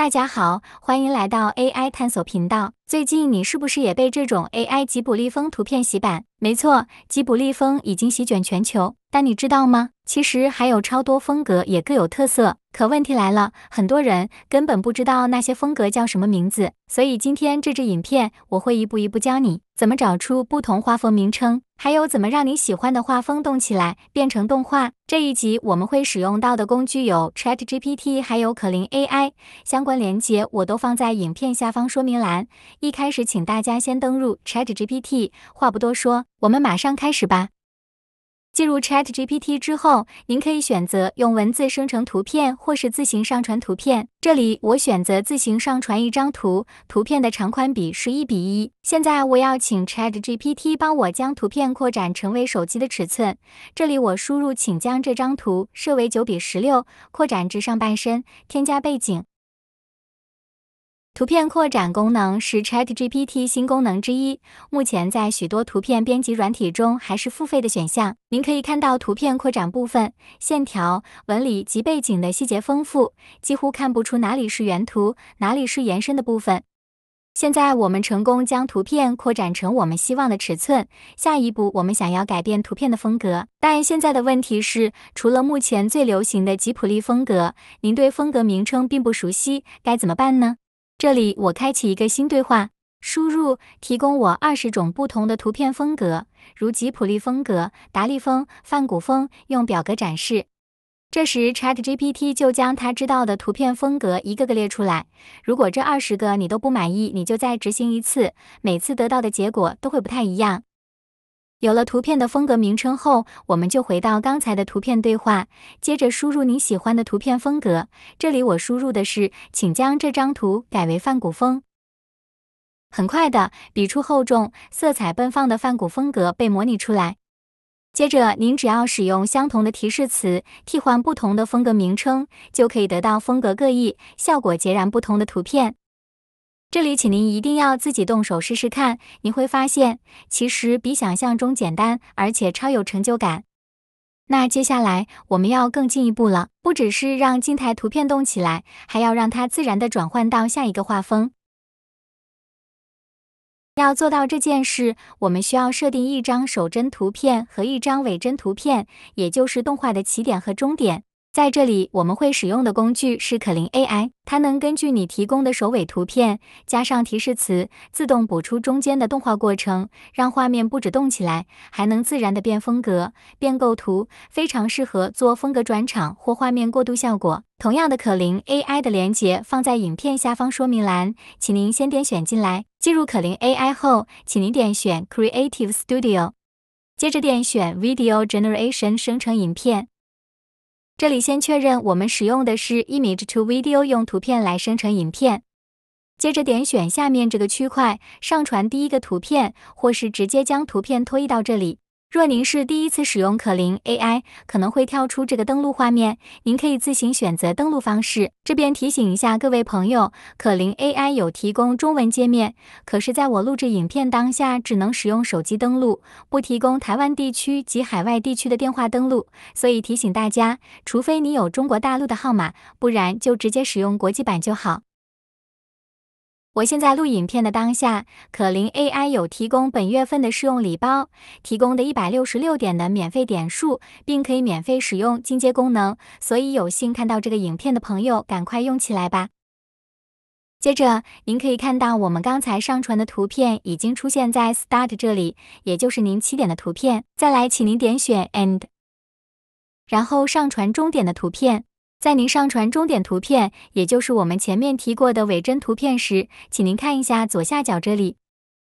大家好，欢迎来到 AI 探索频道。最近你是不是也被这种 AI 吉卜力风图片洗版？没错，吉卜力风已经席卷全球。但你知道吗？其实还有超多风格也各有特色。可问题来了，很多人根本不知道那些风格叫什么名字。所以今天这支影片，我会一步一步教你怎么找出不同画风名称。还有怎么让你喜欢的画风动起来，变成动画？这一集我们会使用到的工具有 Chat GPT，还有可灵 AI。相关链接我都放在影片下方说明栏。一开始，请大家先登录 Chat GPT。话不多说，我们马上开始吧。进入 Chat GPT 之后，您可以选择用文字生成图片，或是自行上传图片。这里我选择自行上传一张图，图片的长宽比是一比一。现在我要请 Chat GPT 帮我将图片扩展成为手机的尺寸。这里我输入，请将这张图设为九比十六，扩展至上半身，添加背景。图片扩展功能是 Chat GPT 新功能之一，目前在许多图片编辑软体中还是付费的选项。您可以看到图片扩展部分，线条、纹理及背景的细节丰富，几乎看不出哪里是原图，哪里是延伸的部分。现在我们成功将图片扩展成我们希望的尺寸。下一步，我们想要改变图片的风格，但现在的问题是，除了目前最流行的吉普力风格，您对风格名称并不熟悉，该怎么办呢？这里我开启一个新对话，输入提供我二十种不同的图片风格，如吉普利风格、达利风、梵谷风，用表格展示。这时 ChatGPT 就将它知道的图片风格一个个列出来。如果这二十个你都不满意，你就再执行一次，每次得到的结果都会不太一样。有了图片的风格名称后，我们就回到刚才的图片对话，接着输入你喜欢的图片风格。这里我输入的是“请将这张图改为范古风”。很快的，笔触厚重、色彩奔放的范古风格被模拟出来。接着，您只要使用相同的提示词，替换不同的风格名称，就可以得到风格各异、效果截然不同的图片。这里，请您一定要自己动手试试看，你会发现，其实比想象中简单，而且超有成就感。那接下来，我们要更进一步了，不只是让静态图片动起来，还要让它自然的转换到下一个画风。要做到这件事，我们需要设定一张首帧图片和一张尾帧图片，也就是动画的起点和终点。在这里，我们会使用的工具是可灵 AI，它能根据你提供的首尾图片加上提示词，自动补出中间的动画过程，让画面不止动起来，还能自然的变风格、变构图，非常适合做风格转场或画面过渡效果。同样的，可灵 AI 的连接放在影片下方说明栏，请您先点选进来。进入可灵 AI 后，请您点选 Creative Studio，接着点选 Video Generation 生成影片。这里先确认我们使用的是 image to video，用图片来生成影片。接着点选下面这个区块，上传第一个图片，或是直接将图片拖移到这里。若您是第一次使用可灵 AI，可能会跳出这个登录画面，您可以自行选择登录方式。这边提醒一下各位朋友，可灵 AI 有提供中文界面，可是在我录制影片当下，只能使用手机登录，不提供台湾地区及海外地区的电话登录。所以提醒大家，除非你有中国大陆的号码，不然就直接使用国际版就好。我现在录影片的当下，可灵 AI 有提供本月份的试用礼包，提供的一百六十六点的免费点数，并可以免费使用进阶功能。所以有幸看到这个影片的朋友，赶快用起来吧。接着，您可以看到我们刚才上传的图片已经出现在 Start 这里，也就是您起点的图片。再来，请您点选 End，然后上传终点的图片。在您上传终点图片，也就是我们前面提过的伪真图片时，请您看一下左下角这里，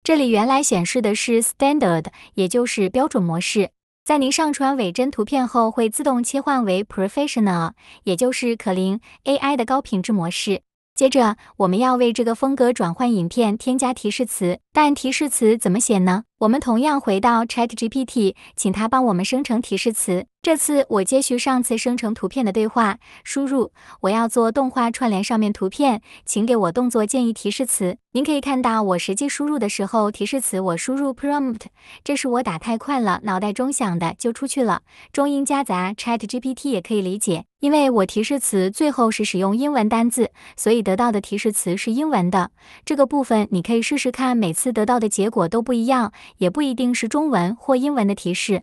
这里原来显示的是 Standard，也就是标准模式。在您上传伪真图片后，会自动切换为 Professional，也就是可灵 AI 的高品质模式。接着，我们要为这个风格转换影片添加提示词，但提示词怎么写呢？我们同样回到 ChatGPT，请它帮我们生成提示词。这次我接续上次生成图片的对话，输入我要做动画串联上面图片，请给我动作建议提示词。您可以看到我实际输入的时候，提示词我输入 prompt，这是我打太快了，脑袋中想的就出去了，中英夹杂，ChatGPT 也可以理解，因为我提示词最后是使用英文单字，所以得到的提示词是英文的。这个部分你可以试试看，每次得到的结果都不一样。也不一定是中文或英文的提示，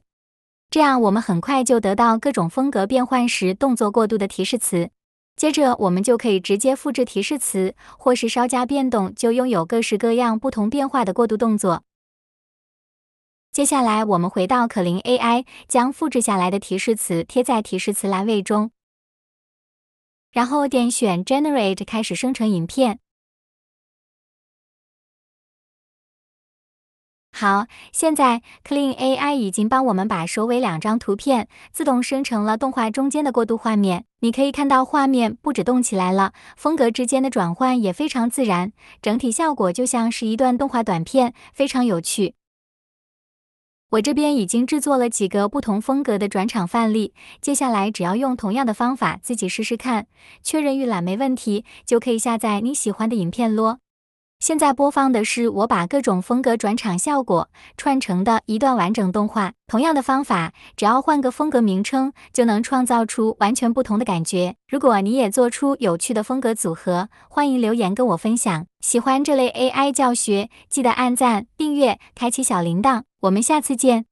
这样我们很快就得到各种风格变换时动作过渡的提示词。接着，我们就可以直接复制提示词，或是稍加变动，就拥有各式各样不同变化的过渡动作。接下来，我们回到可灵 AI，将复制下来的提示词贴在提示词栏位中，然后点选 Generate 开始生成影片。好，现在 Clean AI 已经帮我们把首尾两张图片自动生成了动画中间的过渡画面。你可以看到画面不止动起来了，风格之间的转换也非常自然，整体效果就像是一段动画短片，非常有趣。我这边已经制作了几个不同风格的转场范例，接下来只要用同样的方法自己试试看，确认预览没问题，就可以下载你喜欢的影片咯。现在播放的是我把各种风格转场效果串成的一段完整动画。同样的方法，只要换个风格名称，就能创造出完全不同的感觉。如果你也做出有趣的风格组合，欢迎留言跟我分享。喜欢这类 AI 教学，记得按赞、订阅、开启小铃铛。我们下次见。